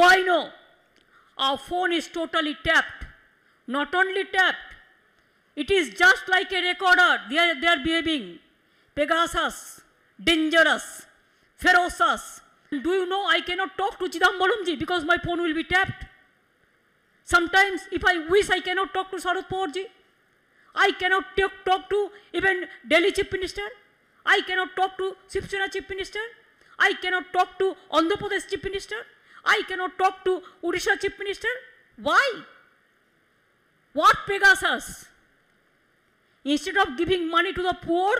Oh, I know our phone is totally tapped. Not only tapped, it is just like a recorder. They are, they are behaving. Pegasus, dangerous, ferocious. Do you know I cannot talk to Chidambalamji because my phone will be tapped? Sometimes if I wish I cannot talk to Sarath Pawarji. I cannot talk to even Delhi Chief Minister. I cannot talk to Sipsena Chief Minister. I cannot talk to Andhra Pradesh Chief Minister. I cannot talk to Odisha Chief Minister. Why? What Pegasus? Instead of giving money to the poor,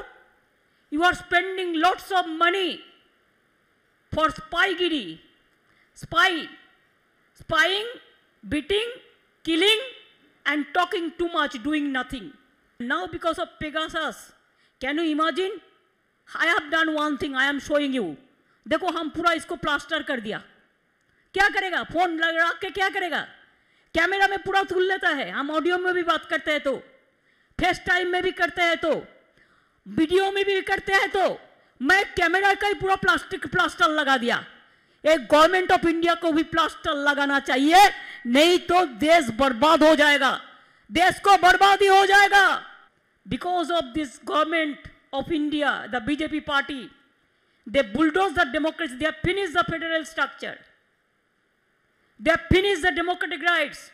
you are spending lots of money for spy giri, spy, spying, beating, killing, and talking too much, doing nothing. Now because of Pegasus, can you imagine? I have done one thing, I am showing you. देखो हम पूरा इसको plaster कर दिया क्या करेगा phone लगा के क्या करेगा कैमरा में पूरा धुल लेता है हम ऑडियो में भी बात करते हैं तो फेस टाइम में भी करते हैं तो वीडियो में भी करते हैं तो मैं कैमरा का ही पूरा प्लास्टिक प्लास्टर लगा दिया एक गवर्नमेंट ऑफ इंडिया को भी प्लास्टर लगाना चाहिए नहीं तो देश बर्बाद हो जाएगा देश को बर्बाद ही हो जाएगा because of this government of India the BJP party they bulldoze the democracy they finish the federal structure They have finished the democratic rights.